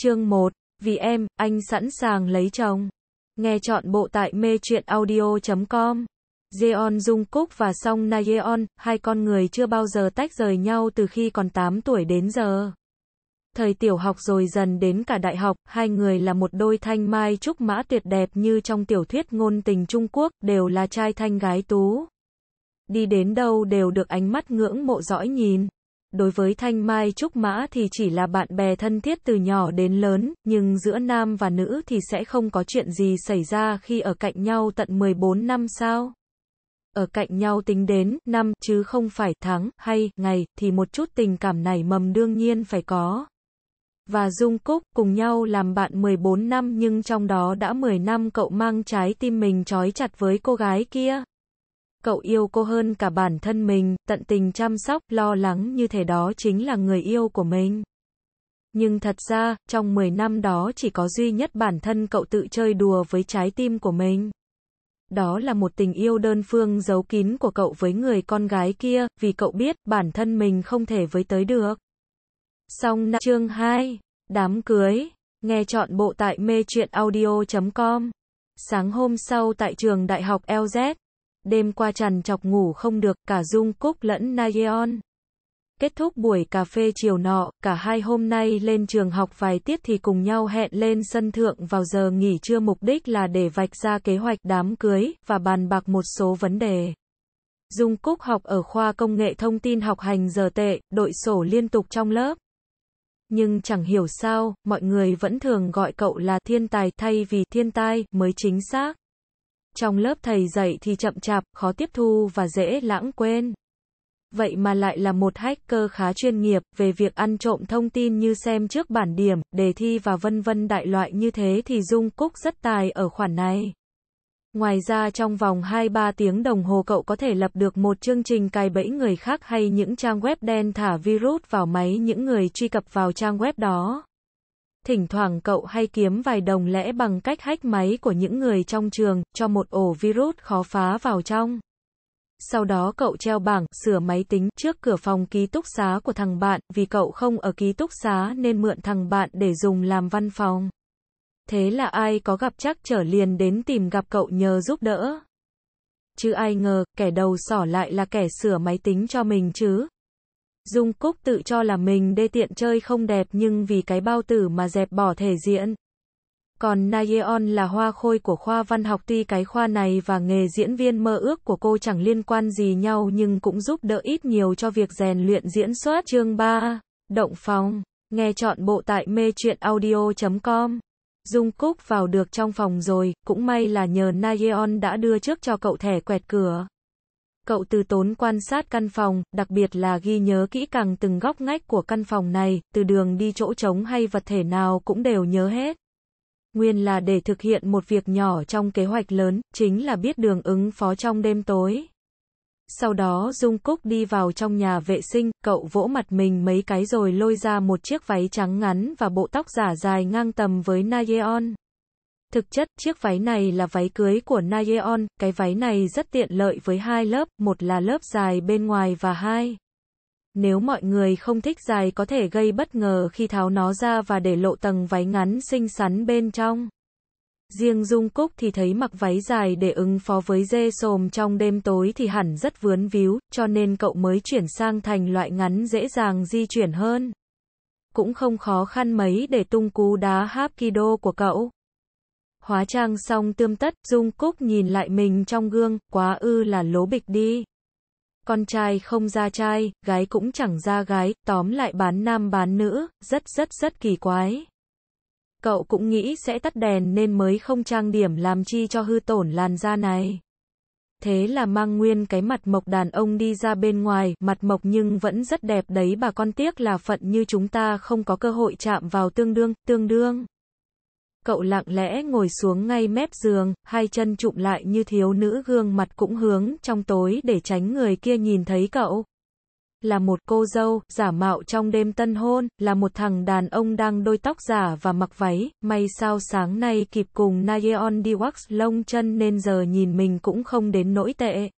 Chương 1. Vì em, anh sẵn sàng lấy chồng. Nghe chọn bộ tại mê truyện audio.com. Jeon Jung Cúc và Song Na Yeon, hai con người chưa bao giờ tách rời nhau từ khi còn 8 tuổi đến giờ. Thời tiểu học rồi dần đến cả đại học, hai người là một đôi thanh mai trúc mã tuyệt đẹp như trong tiểu thuyết ngôn tình Trung Quốc, đều là trai thanh gái tú. Đi đến đâu đều được ánh mắt ngưỡng mộ dõi nhìn. Đối với Thanh Mai Trúc Mã thì chỉ là bạn bè thân thiết từ nhỏ đến lớn, nhưng giữa nam và nữ thì sẽ không có chuyện gì xảy ra khi ở cạnh nhau tận 14 năm sao? Ở cạnh nhau tính đến năm chứ không phải tháng hay ngày thì một chút tình cảm này mầm đương nhiên phải có. Và Dung Cúc cùng nhau làm bạn 14 năm nhưng trong đó đã 10 năm cậu mang trái tim mình trói chặt với cô gái kia cậu yêu cô hơn cả bản thân mình, tận tình chăm sóc, lo lắng như thế đó chính là người yêu của mình. Nhưng thật ra, trong 10 năm đó chỉ có duy nhất bản thân cậu tự chơi đùa với trái tim của mình. Đó là một tình yêu đơn phương giấu kín của cậu với người con gái kia, vì cậu biết bản thân mình không thể với tới được. Xong năm chương 2, đám cưới, nghe chọn bộ tại mê chuyện audio.com. Sáng hôm sau tại trường Đại học LZ đêm qua trằn chọc ngủ không được, cả Dung Cúc lẫn Nayeon. Kết thúc buổi cà phê chiều nọ, cả hai hôm nay lên trường học vài tiết thì cùng nhau hẹn lên sân thượng vào giờ nghỉ trưa mục đích là để vạch ra kế hoạch đám cưới, và bàn bạc một số vấn đề. Dung Cúc học ở khoa công nghệ thông tin học hành giờ tệ, đội sổ liên tục trong lớp. Nhưng chẳng hiểu sao, mọi người vẫn thường gọi cậu là thiên tài thay vì thiên tai mới chính xác. Trong lớp thầy dạy thì chậm chạp, khó tiếp thu và dễ lãng quên. Vậy mà lại là một hacker khá chuyên nghiệp về việc ăn trộm thông tin như xem trước bản điểm, đề thi và vân vân đại loại như thế thì Dung Cúc rất tài ở khoản này. Ngoài ra trong vòng 2-3 tiếng đồng hồ cậu có thể lập được một chương trình cài bẫy người khác hay những trang web đen thả virus vào máy những người truy cập vào trang web đó thỉnh thoảng cậu hay kiếm vài đồng lẽ bằng cách hách máy của những người trong trường, cho một ổ virus khó phá vào trong. Sau đó cậu treo bảng, sửa máy tính trước cửa phòng ký túc xá của thằng bạn, vì cậu không ở ký túc xá nên mượn thằng bạn để dùng làm văn phòng. Thế là ai có gặp chắc trở liền đến tìm gặp cậu nhờ giúp đỡ. Chứ ai ngờ, kẻ đầu sỏ lại là kẻ sửa máy tính cho mình chứ. Dung Cúc tự cho là mình đê tiện chơi không đẹp nhưng vì cái bao tử mà dẹp bỏ thể diện. Còn Nayeon là hoa khôi của khoa văn học tuy cái khoa này và nghề diễn viên mơ ước của cô chẳng liên quan gì nhau nhưng cũng giúp đỡ ít nhiều cho việc rèn luyện diễn xuất. Chương 3. Động phòng. Nghe chọn bộ tại mê chuyện audio.com. Dung Cúc vào được trong phòng rồi, cũng may là nhờ Nayeon đã đưa trước cho cậu thẻ quẹt cửa. Cậu từ tốn quan sát căn phòng, đặc biệt là ghi nhớ kỹ càng từng góc ngách của căn phòng này, từ đường đi chỗ trống hay vật thể nào cũng đều nhớ hết. Nguyên là để thực hiện một việc nhỏ trong kế hoạch lớn, chính là biết đường ứng phó trong đêm tối. Sau đó Dung Cúc đi vào trong nhà vệ sinh, cậu vỗ mặt mình mấy cái rồi lôi ra một chiếc váy trắng ngắn và bộ tóc giả dài ngang tầm với Nayeon. Thực chất, chiếc váy này là váy cưới của Nayeon, cái váy này rất tiện lợi với hai lớp, một là lớp dài bên ngoài và hai. Nếu mọi người không thích dài có thể gây bất ngờ khi tháo nó ra và để lộ tầng váy ngắn xinh xắn bên trong. Riêng Dung Cúc thì thấy mặc váy dài để ứng phó với dê sồm trong đêm tối thì hẳn rất vướng víu, cho nên cậu mới chuyển sang thành loại ngắn dễ dàng di chuyển hơn. Cũng không khó khăn mấy để tung cú đá háp kido của cậu. Hóa trang xong tươm tất, Dung Cúc nhìn lại mình trong gương, quá ư là lố bịch đi. Con trai không ra trai, gái cũng chẳng ra gái, tóm lại bán nam bán nữ, rất rất rất kỳ quái. Cậu cũng nghĩ sẽ tắt đèn nên mới không trang điểm làm chi cho hư tổn làn da này. Thế là mang nguyên cái mặt mộc đàn ông đi ra bên ngoài, mặt mộc nhưng vẫn rất đẹp đấy bà con tiếc là phận như chúng ta không có cơ hội chạm vào tương đương, tương đương cậu lặng lẽ ngồi xuống ngay mép giường, hai chân chụm lại như thiếu nữ gương mặt cũng hướng trong tối để tránh người kia nhìn thấy cậu. Là một cô dâu, giả mạo trong đêm tân hôn, là một thằng đàn ông đang đôi tóc giả và mặc váy, may sao sáng nay kịp cùng Nayeon đi wax lông chân nên giờ nhìn mình cũng không đến nỗi tệ.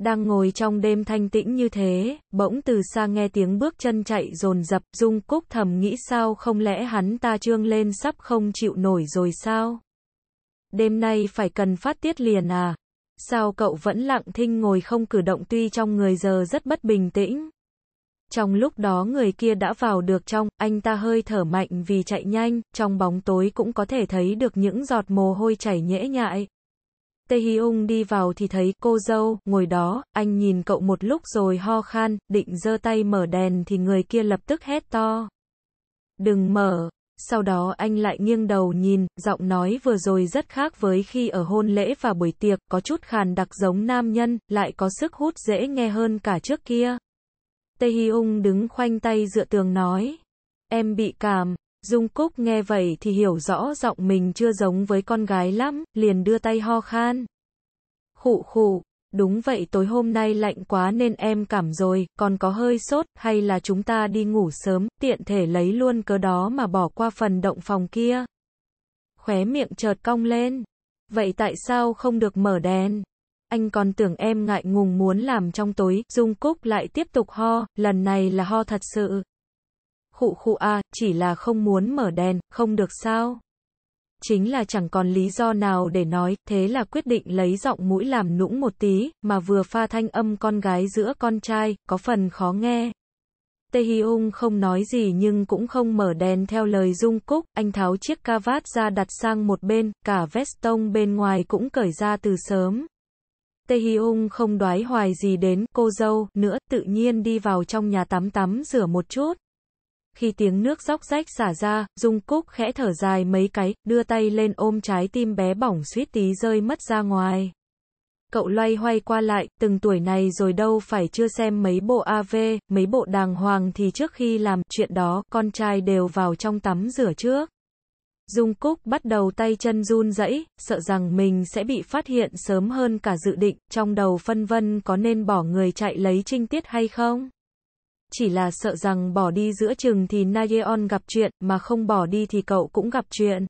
Đang ngồi trong đêm thanh tĩnh như thế, bỗng từ xa nghe tiếng bước chân chạy dồn dập, Dung Cúc thầm nghĩ sao không lẽ hắn ta trương lên sắp không chịu nổi rồi sao? Đêm nay phải cần phát tiết liền à? Sao cậu vẫn lặng thinh ngồi không cử động tuy trong người giờ rất bất bình tĩnh? Trong lúc đó người kia đã vào được trong, anh ta hơi thở mạnh vì chạy nhanh, trong bóng tối cũng có thể thấy được những giọt mồ hôi chảy nhễ nhại, Tê Hi Ung đi vào thì thấy cô dâu ngồi đó, anh nhìn cậu một lúc rồi ho khan, định giơ tay mở đèn thì người kia lập tức hét to. Đừng mở. Sau đó anh lại nghiêng đầu nhìn, giọng nói vừa rồi rất khác với khi ở hôn lễ và buổi tiệc, có chút khàn đặc giống nam nhân, lại có sức hút dễ nghe hơn cả trước kia. Tê Hi Ung đứng khoanh tay dựa tường nói. Em bị cảm, Dung Cúc nghe vậy thì hiểu rõ giọng mình chưa giống với con gái lắm, liền đưa tay ho khan. Khụ khụ, đúng vậy tối hôm nay lạnh quá nên em cảm rồi, còn có hơi sốt, hay là chúng ta đi ngủ sớm, tiện thể lấy luôn cớ đó mà bỏ qua phần động phòng kia. Khóe miệng chợt cong lên. Vậy tại sao không được mở đèn? Anh còn tưởng em ngại ngùng muốn làm trong tối, Dung Cúc lại tiếp tục ho, lần này là ho thật sự khụ khụ a chỉ là không muốn mở đèn, không được sao? Chính là chẳng còn lý do nào để nói, thế là quyết định lấy giọng mũi làm nũng một tí, mà vừa pha thanh âm con gái giữa con trai, có phần khó nghe. Tê Hi Ung không nói gì nhưng cũng không mở đèn theo lời Dung Cúc, anh tháo chiếc ca vát ra đặt sang một bên, cả veston bên ngoài cũng cởi ra từ sớm. Tê Hi Ung không đoái hoài gì đến cô dâu nữa, tự nhiên đi vào trong nhà tắm tắm rửa một chút. Khi tiếng nước róc rách xả ra, Dung Cúc khẽ thở dài mấy cái, đưa tay lên ôm trái tim bé bỏng suýt tí rơi mất ra ngoài. Cậu loay hoay qua lại, từng tuổi này rồi đâu phải chưa xem mấy bộ AV, mấy bộ đàng hoàng thì trước khi làm chuyện đó, con trai đều vào trong tắm rửa trước. Dung Cúc bắt đầu tay chân run rẩy, sợ rằng mình sẽ bị phát hiện sớm hơn cả dự định, trong đầu phân vân có nên bỏ người chạy lấy trinh tiết hay không chỉ là sợ rằng bỏ đi giữa chừng thì Nayeon gặp chuyện, mà không bỏ đi thì cậu cũng gặp chuyện.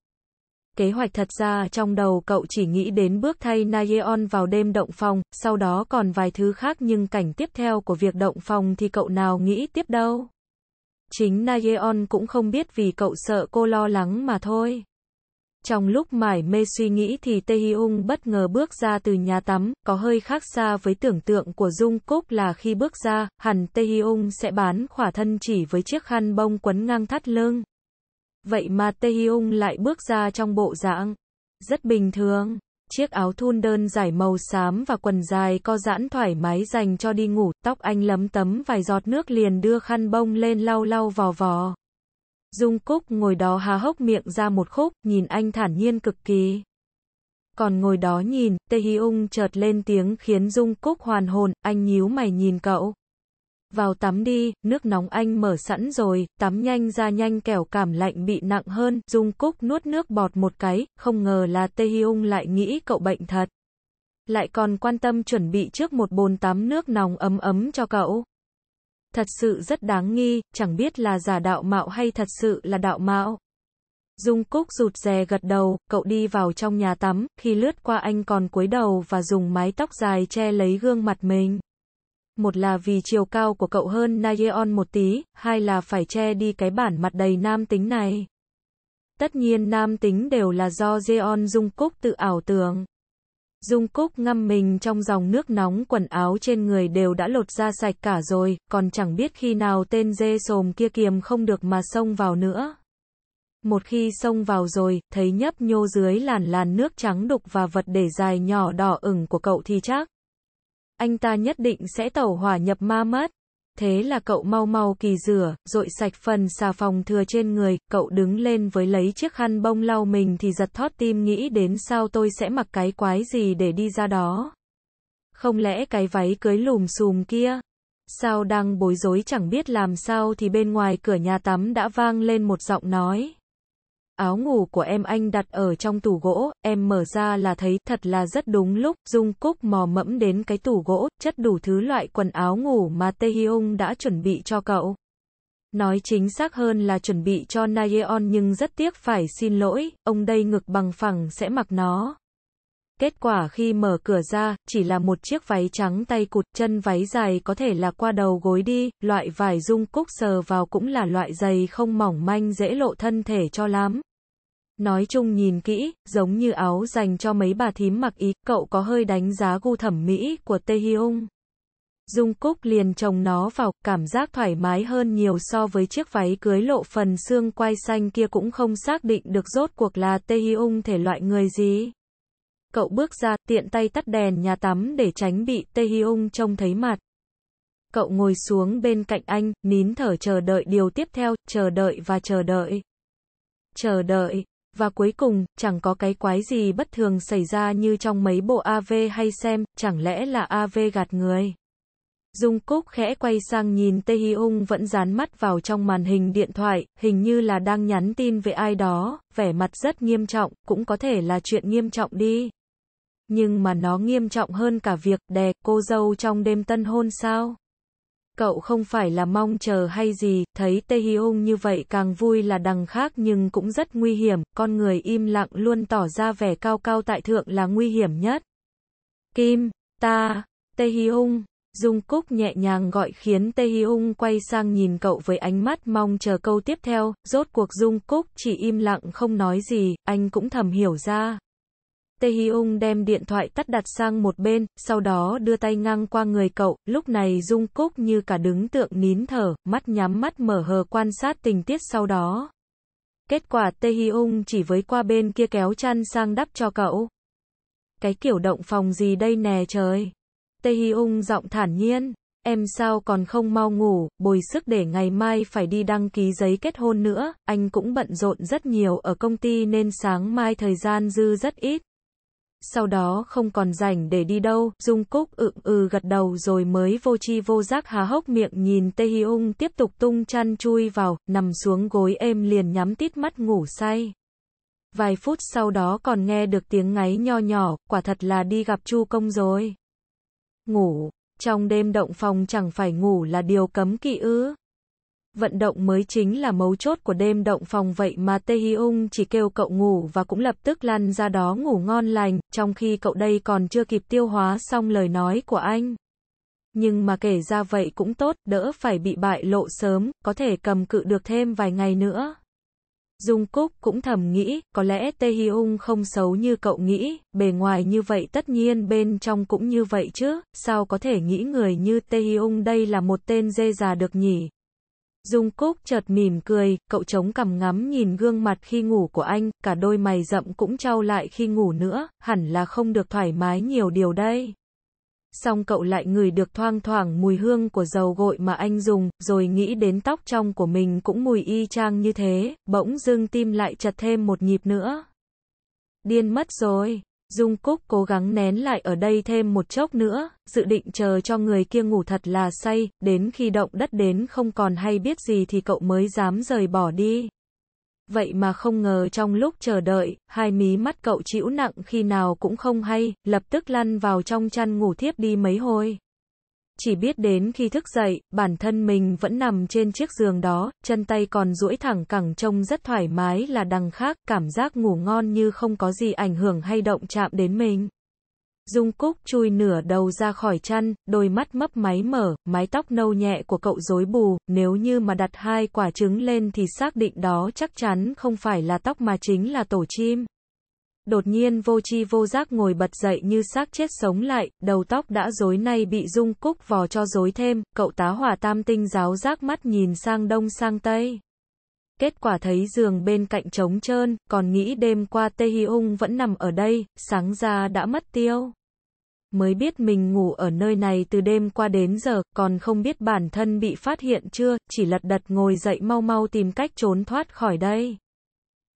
Kế hoạch thật ra trong đầu cậu chỉ nghĩ đến bước thay Nayeon vào đêm động phòng, sau đó còn vài thứ khác nhưng cảnh tiếp theo của việc động phòng thì cậu nào nghĩ tiếp đâu. Chính Nayeon cũng không biết vì cậu sợ cô lo lắng mà thôi. Trong lúc mải mê suy nghĩ thì Tê Hi Ung bất ngờ bước ra từ nhà tắm, có hơi khác xa với tưởng tượng của Dung Cúc là khi bước ra, hẳn Tê Hi Ung sẽ bán khỏa thân chỉ với chiếc khăn bông quấn ngang thắt lưng. Vậy mà Tê Hi Ung lại bước ra trong bộ dạng rất bình thường. Chiếc áo thun đơn giải màu xám và quần dài co giãn thoải mái dành cho đi ngủ, tóc anh lấm tấm vài giọt nước liền đưa khăn bông lên lau lau vò vò. Dung Cúc ngồi đó há hốc miệng ra một khúc, nhìn anh thản nhiên cực kỳ. Còn ngồi đó nhìn, Tê Hi Ung chợt lên tiếng khiến Dung Cúc hoàn hồn, anh nhíu mày nhìn cậu. Vào tắm đi, nước nóng anh mở sẵn rồi, tắm nhanh ra nhanh kẻo cảm lạnh bị nặng hơn. Dung Cúc nuốt nước bọt một cái, không ngờ là Tê Hi Ung lại nghĩ cậu bệnh thật. Lại còn quan tâm chuẩn bị trước một bồn tắm nước nóng ấm ấm cho cậu. Thật sự rất đáng nghi, chẳng biết là giả đạo mạo hay thật sự là đạo mạo. Dung Cúc rụt rè gật đầu, cậu đi vào trong nhà tắm, khi lướt qua anh còn cúi đầu và dùng mái tóc dài che lấy gương mặt mình. Một là vì chiều cao của cậu hơn Nayeon một tí, hai là phải che đi cái bản mặt đầy nam tính này. Tất nhiên nam tính đều là do Jeon Dung Cúc tự ảo tưởng. Dung Cúc ngâm mình trong dòng nước nóng quần áo trên người đều đã lột ra sạch cả rồi, còn chẳng biết khi nào tên dê sồm kia kiềm không được mà xông vào nữa. Một khi xông vào rồi, thấy nhấp nhô dưới làn làn nước trắng đục và vật để dài nhỏ đỏ ửng của cậu thì chắc. Anh ta nhất định sẽ tẩu hỏa nhập ma mất thế là cậu mau mau kỳ rửa, rội sạch phần xà phòng thừa trên người, cậu đứng lên với lấy chiếc khăn bông lau mình thì giật thót tim nghĩ đến sao tôi sẽ mặc cái quái gì để đi ra đó. Không lẽ cái váy cưới lùm xùm kia? Sao đang bối rối chẳng biết làm sao thì bên ngoài cửa nhà tắm đã vang lên một giọng nói. Áo ngủ của em anh đặt ở trong tủ gỗ, em mở ra là thấy thật là rất đúng lúc, Dung Cúc mò mẫm đến cái tủ gỗ, chất đủ thứ loại quần áo ngủ mà Tae Hyung đã chuẩn bị cho cậu. Nói chính xác hơn là chuẩn bị cho Nayeon nhưng rất tiếc phải xin lỗi, ông đây ngực bằng phẳng sẽ mặc nó. Kết quả khi mở cửa ra, chỉ là một chiếc váy trắng tay cụt, chân váy dài có thể là qua đầu gối đi, loại vải dung cúc sờ vào cũng là loại giày không mỏng manh dễ lộ thân thể cho lắm. Nói chung nhìn kỹ, giống như áo dành cho mấy bà thím mặc ý, cậu có hơi đánh giá gu thẩm mỹ của Tê Hyung. Dung Cúc liền trồng nó vào, cảm giác thoải mái hơn nhiều so với chiếc váy cưới lộ phần xương quai xanh kia cũng không xác định được rốt cuộc là Tê Hi Ung thể loại người gì cậu bước ra, tiện tay tắt đèn nhà tắm để tránh bị Tê Hi Ung trông thấy mặt. Cậu ngồi xuống bên cạnh anh, nín thở chờ đợi điều tiếp theo, chờ đợi và chờ đợi. Chờ đợi, và cuối cùng, chẳng có cái quái gì bất thường xảy ra như trong mấy bộ AV hay xem, chẳng lẽ là AV gạt người. Dung Cúc khẽ quay sang nhìn Tê Hi Ung vẫn dán mắt vào trong màn hình điện thoại, hình như là đang nhắn tin về ai đó, vẻ mặt rất nghiêm trọng, cũng có thể là chuyện nghiêm trọng đi. Nhưng mà nó nghiêm trọng hơn cả việc đè cô dâu trong đêm tân hôn sao? Cậu không phải là mong chờ hay gì, thấy Tê Hi Hung như vậy càng vui là đằng khác nhưng cũng rất nguy hiểm, con người im lặng luôn tỏ ra vẻ cao cao tại thượng là nguy hiểm nhất. Kim, ta, Tê Hi Hung, Dung Cúc nhẹ nhàng gọi khiến Tê Hi Hung quay sang nhìn cậu với ánh mắt mong chờ câu tiếp theo, rốt cuộc Dung Cúc chỉ im lặng không nói gì, anh cũng thầm hiểu ra. Tê Hi Ung đem điện thoại tắt đặt sang một bên, sau đó đưa tay ngang qua người cậu, lúc này Dung Cúc như cả đứng tượng nín thở, mắt nhắm mắt mở hờ quan sát tình tiết sau đó. Kết quả Tê Hi Ung chỉ với qua bên kia kéo chăn sang đắp cho cậu. Cái kiểu động phòng gì đây nè trời. Tê Hi Ung giọng thản nhiên, em sao còn không mau ngủ, bồi sức để ngày mai phải đi đăng ký giấy kết hôn nữa, anh cũng bận rộn rất nhiều ở công ty nên sáng mai thời gian dư rất ít sau đó không còn rảnh để đi đâu, Dung Cúc ựng ừ gật đầu rồi mới vô chi vô giác há hốc miệng nhìn Tê hy Ung tiếp tục tung chăn chui vào, nằm xuống gối êm liền nhắm tít mắt ngủ say. Vài phút sau đó còn nghe được tiếng ngáy nho nhỏ, quả thật là đi gặp Chu Công rồi. Ngủ, trong đêm động phòng chẳng phải ngủ là điều cấm kỵ ư vận động mới chính là mấu chốt của đêm động phòng vậy mà Tê Hi Ung chỉ kêu cậu ngủ và cũng lập tức lăn ra đó ngủ ngon lành, trong khi cậu đây còn chưa kịp tiêu hóa xong lời nói của anh. Nhưng mà kể ra vậy cũng tốt, đỡ phải bị bại lộ sớm, có thể cầm cự được thêm vài ngày nữa. Dung Cúc cũng thầm nghĩ, có lẽ Tê Hi Ung không xấu như cậu nghĩ, bề ngoài như vậy tất nhiên bên trong cũng như vậy chứ, sao có thể nghĩ người như Tê Hi Ung đây là một tên dê già được nhỉ? Dung Cúc chợt mỉm cười, cậu chống cằm ngắm nhìn gương mặt khi ngủ của anh, cả đôi mày rậm cũng trao lại khi ngủ nữa, hẳn là không được thoải mái nhiều điều đây. Xong cậu lại ngửi được thoang thoảng mùi hương của dầu gội mà anh dùng, rồi nghĩ đến tóc trong của mình cũng mùi y chang như thế, bỗng dưng tim lại chật thêm một nhịp nữa. Điên mất rồi. Dung Cúc cố gắng nén lại ở đây thêm một chốc nữa, dự định chờ cho người kia ngủ thật là say, đến khi động đất đến không còn hay biết gì thì cậu mới dám rời bỏ đi. Vậy mà không ngờ trong lúc chờ đợi, hai mí mắt cậu chịu nặng khi nào cũng không hay, lập tức lăn vào trong chăn ngủ thiếp đi mấy hồi. Chỉ biết đến khi thức dậy, bản thân mình vẫn nằm trên chiếc giường đó, chân tay còn duỗi thẳng cẳng trông rất thoải mái là đằng khác, cảm giác ngủ ngon như không có gì ảnh hưởng hay động chạm đến mình. Dung Cúc chui nửa đầu ra khỏi chăn, đôi mắt mấp máy mở, mái tóc nâu nhẹ của cậu rối bù, nếu như mà đặt hai quả trứng lên thì xác định đó chắc chắn không phải là tóc mà chính là tổ chim đột nhiên vô chi vô giác ngồi bật dậy như xác chết sống lại, đầu tóc đã rối nay bị dung cúc vò cho rối thêm, cậu tá hỏa tam tinh giáo giác mắt nhìn sang đông sang tây. Kết quả thấy giường bên cạnh trống trơn, còn nghĩ đêm qua Tê Hi hung vẫn nằm ở đây, sáng ra đã mất tiêu. Mới biết mình ngủ ở nơi này từ đêm qua đến giờ, còn không biết bản thân bị phát hiện chưa, chỉ lật đật ngồi dậy mau mau tìm cách trốn thoát khỏi đây.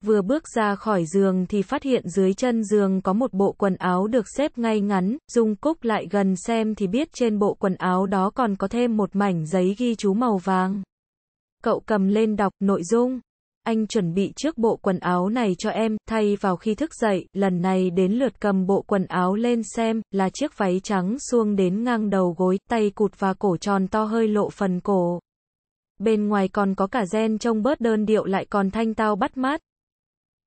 Vừa bước ra khỏi giường thì phát hiện dưới chân giường có một bộ quần áo được xếp ngay ngắn, Dung Cúc lại gần xem thì biết trên bộ quần áo đó còn có thêm một mảnh giấy ghi chú màu vàng. Cậu cầm lên đọc nội dung. Anh chuẩn bị trước bộ quần áo này cho em, thay vào khi thức dậy, lần này đến lượt cầm bộ quần áo lên xem, là chiếc váy trắng xuông đến ngang đầu gối, tay cụt và cổ tròn to hơi lộ phần cổ. Bên ngoài còn có cả gen trông bớt đơn điệu lại còn thanh tao bắt mát,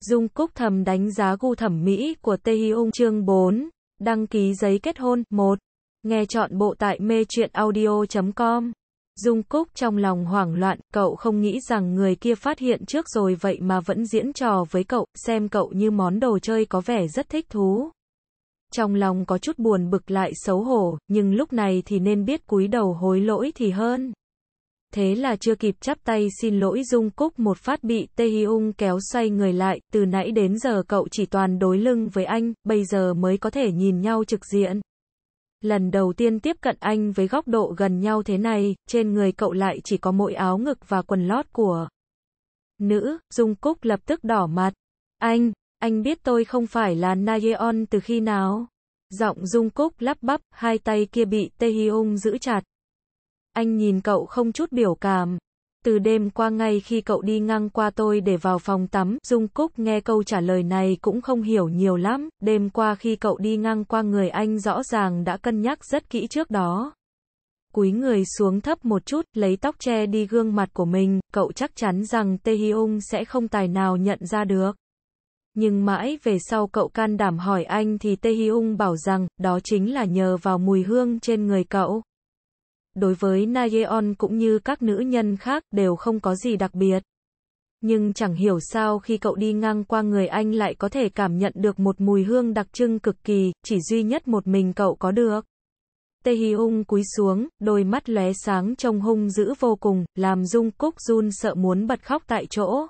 Dung Cúc thầm đánh giá gu thẩm mỹ của Tê Hi Ung chương 4, đăng ký giấy kết hôn 1. Nghe chọn bộ tại mê chuyện audio.com. Dung Cúc trong lòng hoảng loạn, cậu không nghĩ rằng người kia phát hiện trước rồi vậy mà vẫn diễn trò với cậu, xem cậu như món đồ chơi có vẻ rất thích thú. Trong lòng có chút buồn bực lại xấu hổ, nhưng lúc này thì nên biết cúi đầu hối lỗi thì hơn thế là chưa kịp chắp tay xin lỗi Dung Cúc một phát bị Tê hy Ung kéo xoay người lại, từ nãy đến giờ cậu chỉ toàn đối lưng với anh, bây giờ mới có thể nhìn nhau trực diện. Lần đầu tiên tiếp cận anh với góc độ gần nhau thế này, trên người cậu lại chỉ có mỗi áo ngực và quần lót của nữ, Dung Cúc lập tức đỏ mặt. Anh, anh biết tôi không phải là Na Yeon từ khi nào? Giọng Dung Cúc lắp bắp, hai tay kia bị Tê hy Ung giữ chặt. Anh nhìn cậu không chút biểu cảm. Từ đêm qua ngay khi cậu đi ngang qua tôi để vào phòng tắm, Dung Cúc nghe câu trả lời này cũng không hiểu nhiều lắm, đêm qua khi cậu đi ngang qua người anh rõ ràng đã cân nhắc rất kỹ trước đó. Cúi người xuống thấp một chút, lấy tóc che đi gương mặt của mình, cậu chắc chắn rằng Tê Hi Ung sẽ không tài nào nhận ra được. Nhưng mãi về sau cậu can đảm hỏi anh thì Tê Hi Ung bảo rằng, đó chính là nhờ vào mùi hương trên người cậu đối với Nayeon cũng như các nữ nhân khác đều không có gì đặc biệt. Nhưng chẳng hiểu sao khi cậu đi ngang qua người anh lại có thể cảm nhận được một mùi hương đặc trưng cực kỳ, chỉ duy nhất một mình cậu có được. Tê Hi Ung cúi xuống, đôi mắt lóe sáng trông hung dữ vô cùng, làm Dung Cúc run sợ muốn bật khóc tại chỗ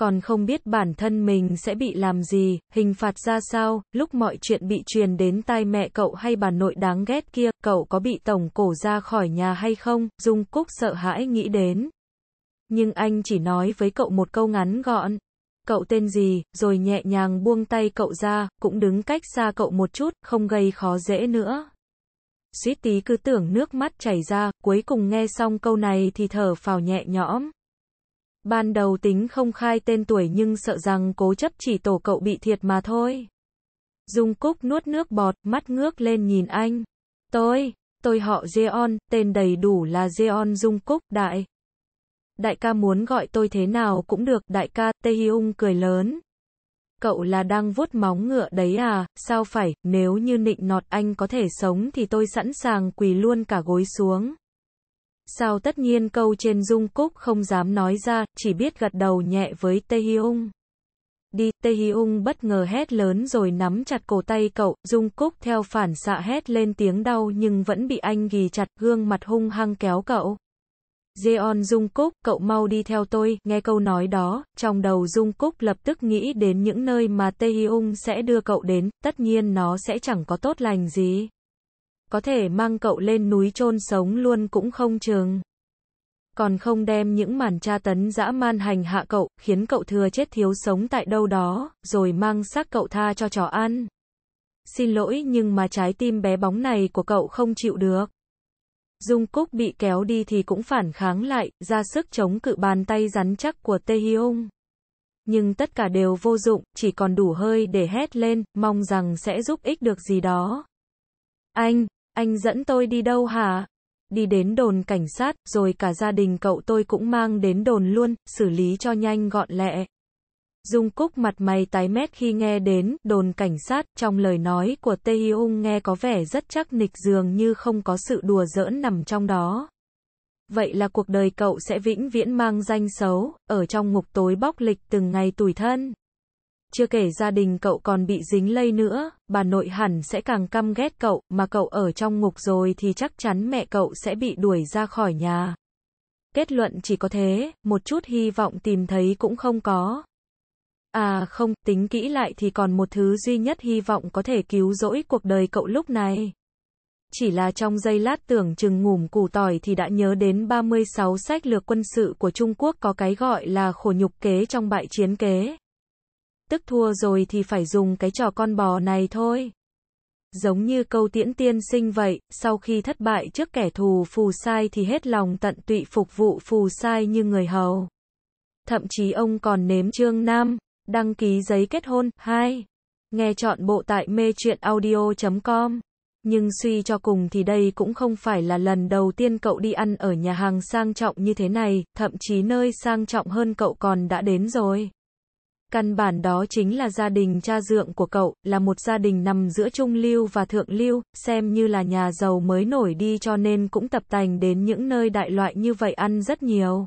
còn không biết bản thân mình sẽ bị làm gì, hình phạt ra sao, lúc mọi chuyện bị truyền đến tai mẹ cậu hay bà nội đáng ghét kia, cậu có bị tổng cổ ra khỏi nhà hay không, Dung Cúc sợ hãi nghĩ đến. Nhưng anh chỉ nói với cậu một câu ngắn gọn, cậu tên gì, rồi nhẹ nhàng buông tay cậu ra, cũng đứng cách xa cậu một chút, không gây khó dễ nữa. Suýt tí cứ tưởng nước mắt chảy ra, cuối cùng nghe xong câu này thì thở phào nhẹ nhõm. Ban đầu tính không khai tên tuổi nhưng sợ rằng cố chấp chỉ tổ cậu bị thiệt mà thôi. Dung Cúc nuốt nước bọt, mắt ngước lên nhìn anh. Tôi, tôi họ Jeon, tên đầy đủ là Jeon Dung Cúc, đại. Đại ca muốn gọi tôi thế nào cũng được, đại ca, Tê Hyung cười lớn. Cậu là đang vuốt móng ngựa đấy à, sao phải, nếu như nịnh nọt anh có thể sống thì tôi sẵn sàng quỳ luôn cả gối xuống. Sao tất nhiên câu trên Dung Cúc không dám nói ra, chỉ biết gật đầu nhẹ với Tê Hi Ung. Đi, Tê Hi Ung bất ngờ hét lớn rồi nắm chặt cổ tay cậu, Dung Cúc theo phản xạ hét lên tiếng đau nhưng vẫn bị anh ghì chặt, gương mặt hung hăng kéo cậu. Jeon Dung Cúc, cậu mau đi theo tôi, nghe câu nói đó, trong đầu Dung Cúc lập tức nghĩ đến những nơi mà ung sẽ đưa cậu đến, tất nhiên nó sẽ chẳng có tốt lành gì có thể mang cậu lên núi chôn sống luôn cũng không chừng. Còn không đem những màn tra tấn dã man hành hạ cậu, khiến cậu thừa chết thiếu sống tại đâu đó, rồi mang xác cậu tha cho chó ăn. Xin lỗi nhưng mà trái tim bé bóng này của cậu không chịu được. Dung Cúc bị kéo đi thì cũng phản kháng lại, ra sức chống cự bàn tay rắn chắc của Tê Ung. Nhưng tất cả đều vô dụng, chỉ còn đủ hơi để hét lên, mong rằng sẽ giúp ích được gì đó. Anh, anh dẫn tôi đi đâu hả? Đi đến đồn cảnh sát, rồi cả gia đình cậu tôi cũng mang đến đồn luôn, xử lý cho nhanh gọn lẹ. Dung Cúc mặt mày tái mét khi nghe đến đồn cảnh sát, trong lời nói của Tê Hi Ung nghe có vẻ rất chắc nịch dường như không có sự đùa giỡn nằm trong đó. Vậy là cuộc đời cậu sẽ vĩnh viễn mang danh xấu, ở trong ngục tối bóc lịch từng ngày tủi thân. Chưa kể gia đình cậu còn bị dính lây nữa, bà nội hẳn sẽ càng căm ghét cậu, mà cậu ở trong ngục rồi thì chắc chắn mẹ cậu sẽ bị đuổi ra khỏi nhà. Kết luận chỉ có thế, một chút hy vọng tìm thấy cũng không có. À không, tính kỹ lại thì còn một thứ duy nhất hy vọng có thể cứu rỗi cuộc đời cậu lúc này. Chỉ là trong giây lát tưởng chừng ngủm củ tỏi thì đã nhớ đến 36 sách lược quân sự của Trung Quốc có cái gọi là khổ nhục kế trong bại chiến kế tức thua rồi thì phải dùng cái trò con bò này thôi. Giống như câu tiễn tiên sinh vậy, sau khi thất bại trước kẻ thù phù sai thì hết lòng tận tụy phục vụ phù sai như người hầu. Thậm chí ông còn nếm chương nam, đăng ký giấy kết hôn, Hai, Nghe chọn bộ tại mê chuyện audio.com. Nhưng suy cho cùng thì đây cũng không phải là lần đầu tiên cậu đi ăn ở nhà hàng sang trọng như thế này, thậm chí nơi sang trọng hơn cậu còn đã đến rồi. Căn bản đó chính là gia đình cha dượng của cậu, là một gia đình nằm giữa trung lưu và thượng lưu, xem như là nhà giàu mới nổi đi cho nên cũng tập tành đến những nơi đại loại như vậy ăn rất nhiều.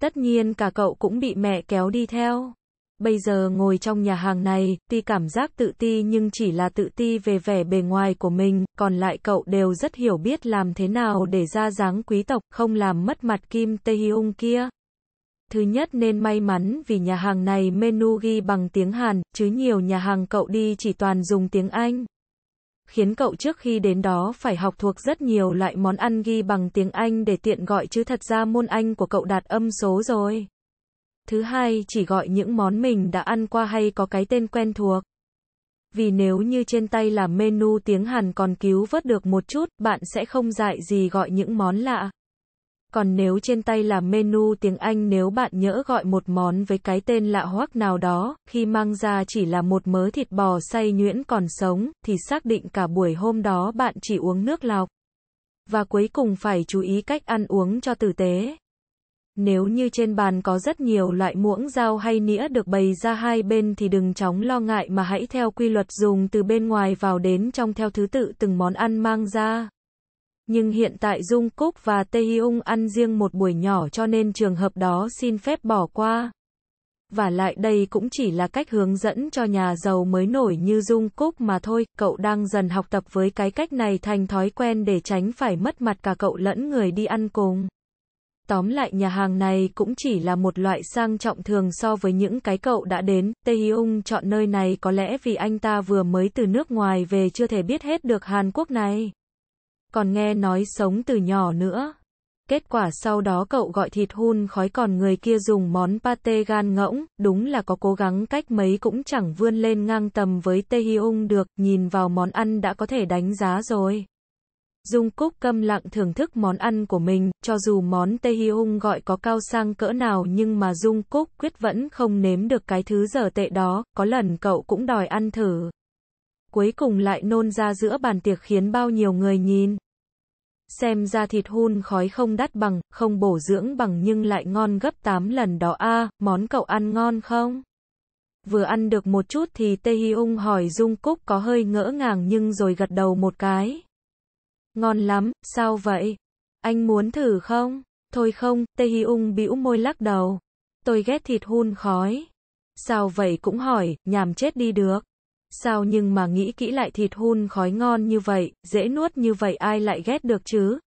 Tất nhiên cả cậu cũng bị mẹ kéo đi theo. Bây giờ ngồi trong nhà hàng này, tuy cảm giác tự ti nhưng chỉ là tự ti về vẻ bề ngoài của mình, còn lại cậu đều rất hiểu biết làm thế nào để ra dáng quý tộc, không làm mất mặt Kim Tae Hyung kia. Thứ nhất nên may mắn vì nhà hàng này menu ghi bằng tiếng Hàn, chứ nhiều nhà hàng cậu đi chỉ toàn dùng tiếng Anh. Khiến cậu trước khi đến đó phải học thuộc rất nhiều loại món ăn ghi bằng tiếng Anh để tiện gọi chứ thật ra môn Anh của cậu đạt âm số rồi. Thứ hai, chỉ gọi những món mình đã ăn qua hay có cái tên quen thuộc. Vì nếu như trên tay là menu tiếng Hàn còn cứu vớt được một chút, bạn sẽ không dại gì gọi những món lạ. Còn nếu trên tay là menu tiếng Anh nếu bạn nhỡ gọi một món với cái tên lạ hoắc nào đó, khi mang ra chỉ là một mớ thịt bò xay nhuyễn còn sống, thì xác định cả buổi hôm đó bạn chỉ uống nước lọc. Và cuối cùng phải chú ý cách ăn uống cho tử tế. Nếu như trên bàn có rất nhiều loại muỗng dao hay nĩa được bày ra hai bên thì đừng chóng lo ngại mà hãy theo quy luật dùng từ bên ngoài vào đến trong theo thứ tự từng món ăn mang ra. Nhưng hiện tại Dung Cúc và Taehyung ăn riêng một buổi nhỏ cho nên trường hợp đó xin phép bỏ qua. Và lại đây cũng chỉ là cách hướng dẫn cho nhà giàu mới nổi như Dung Cúc mà thôi, cậu đang dần học tập với cái cách này thành thói quen để tránh phải mất mặt cả cậu lẫn người đi ăn cùng. Tóm lại nhà hàng này cũng chỉ là một loại sang trọng thường so với những cái cậu đã đến. Taehyung chọn nơi này có lẽ vì anh ta vừa mới từ nước ngoài về chưa thể biết hết được Hàn Quốc này còn nghe nói sống từ nhỏ nữa. Kết quả sau đó cậu gọi thịt hun khói còn người kia dùng món pate gan ngỗng, đúng là có cố gắng cách mấy cũng chẳng vươn lên ngang tầm với Tê Hi Ung được, nhìn vào món ăn đã có thể đánh giá rồi. Dung Cúc câm lặng thưởng thức món ăn của mình, cho dù món Tê Hi Ung gọi có cao sang cỡ nào nhưng mà Dung Cúc quyết vẫn không nếm được cái thứ dở tệ đó, có lần cậu cũng đòi ăn thử. Cuối cùng lại nôn ra giữa bàn tiệc khiến bao nhiêu người nhìn. Xem ra thịt hun khói không đắt bằng, không bổ dưỡng bằng nhưng lại ngon gấp 8 lần đó a à, món cậu ăn ngon không? Vừa ăn được một chút thì Tê Hi Ung hỏi Dung Cúc có hơi ngỡ ngàng nhưng rồi gật đầu một cái. Ngon lắm, sao vậy? Anh muốn thử không? Thôi không, Tê Hi Ung bĩu môi lắc đầu. Tôi ghét thịt hun khói. Sao vậy cũng hỏi, nhàm chết đi được sao nhưng mà nghĩ kỹ lại thịt hun khói ngon như vậy, dễ nuốt như vậy ai lại ghét được chứ.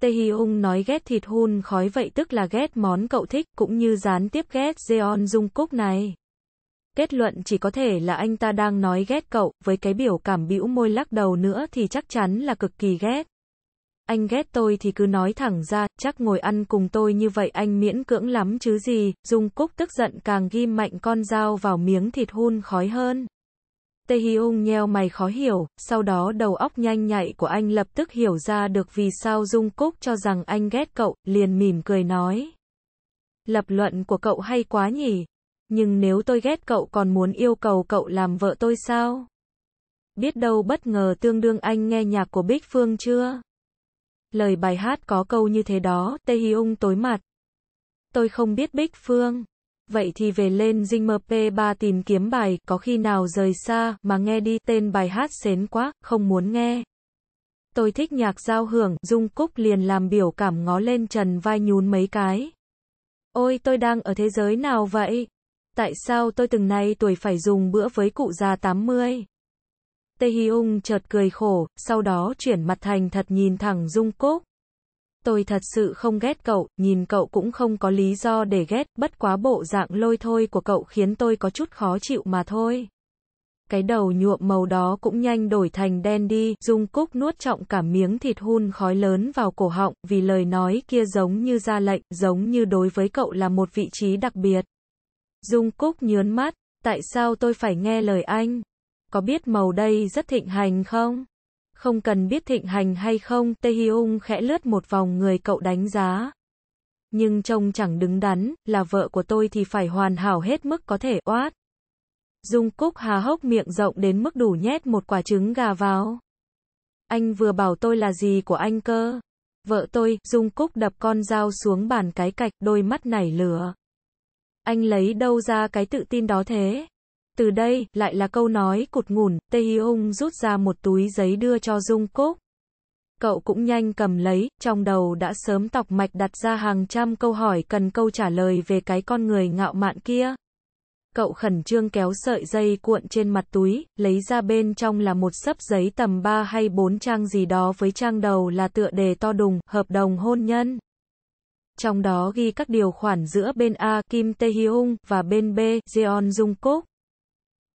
Tê Hi Ung nói ghét thịt hun khói vậy tức là ghét món cậu thích, cũng như gián tiếp ghét Jeon Dung Cúc này. Kết luận chỉ có thể là anh ta đang nói ghét cậu, với cái biểu cảm bĩu môi lắc đầu nữa thì chắc chắn là cực kỳ ghét. Anh ghét tôi thì cứ nói thẳng ra, chắc ngồi ăn cùng tôi như vậy anh miễn cưỡng lắm chứ gì, Dung Cúc tức giận càng ghim mạnh con dao vào miếng thịt hun khói hơn. Tê Hi Ung nheo mày khó hiểu, sau đó đầu óc nhanh nhạy của anh lập tức hiểu ra được vì sao Dung Cúc cho rằng anh ghét cậu, liền mỉm cười nói. Lập luận của cậu hay quá nhỉ? Nhưng nếu tôi ghét cậu còn muốn yêu cầu cậu làm vợ tôi sao? Biết đâu bất ngờ tương đương anh nghe nhạc của Bích Phương chưa? Lời bài hát có câu như thế đó, Tê Hi Ung tối mặt. Tôi không biết Bích Phương vậy thì về lên dinh MP3 tìm kiếm bài, có khi nào rời xa, mà nghe đi, tên bài hát xến quá, không muốn nghe. Tôi thích nhạc giao hưởng, Dung Cúc liền làm biểu cảm ngó lên trần vai nhún mấy cái. Ôi tôi đang ở thế giới nào vậy? Tại sao tôi từng nay tuổi phải dùng bữa với cụ già 80? Tê Hi Ung chợt cười khổ, sau đó chuyển mặt thành thật nhìn thẳng Dung Cúc tôi thật sự không ghét cậu, nhìn cậu cũng không có lý do để ghét, bất quá bộ dạng lôi thôi của cậu khiến tôi có chút khó chịu mà thôi. Cái đầu nhuộm màu đó cũng nhanh đổi thành đen đi, Dung Cúc nuốt trọng cả miếng thịt hun khói lớn vào cổ họng, vì lời nói kia giống như ra lệnh, giống như đối với cậu là một vị trí đặc biệt. Dung Cúc nhớn mắt, tại sao tôi phải nghe lời anh? Có biết màu đây rất thịnh hành không? không cần biết thịnh hành hay không, ung khẽ lướt một vòng người cậu đánh giá. Nhưng trông chẳng đứng đắn, là vợ của tôi thì phải hoàn hảo hết mức có thể oát. Dung Cúc hà hốc miệng rộng đến mức đủ nhét một quả trứng gà vào. Anh vừa bảo tôi là gì của anh cơ. Vợ tôi, Dung Cúc đập con dao xuống bàn cái cạch, đôi mắt nảy lửa. Anh lấy đâu ra cái tự tin đó thế? Từ đây, lại là câu nói cụt ngủn, Tê Hi Ung rút ra một túi giấy đưa cho Dung Cúc. Cậu cũng nhanh cầm lấy, trong đầu đã sớm tọc mạch đặt ra hàng trăm câu hỏi cần câu trả lời về cái con người ngạo mạn kia. Cậu khẩn trương kéo sợi dây cuộn trên mặt túi, lấy ra bên trong là một sấp giấy tầm 3 hay 4 trang gì đó với trang đầu là tựa đề to đùng, hợp đồng hôn nhân. Trong đó ghi các điều khoản giữa bên A Kim Tae Hyung và bên B Jeon Jung Kook.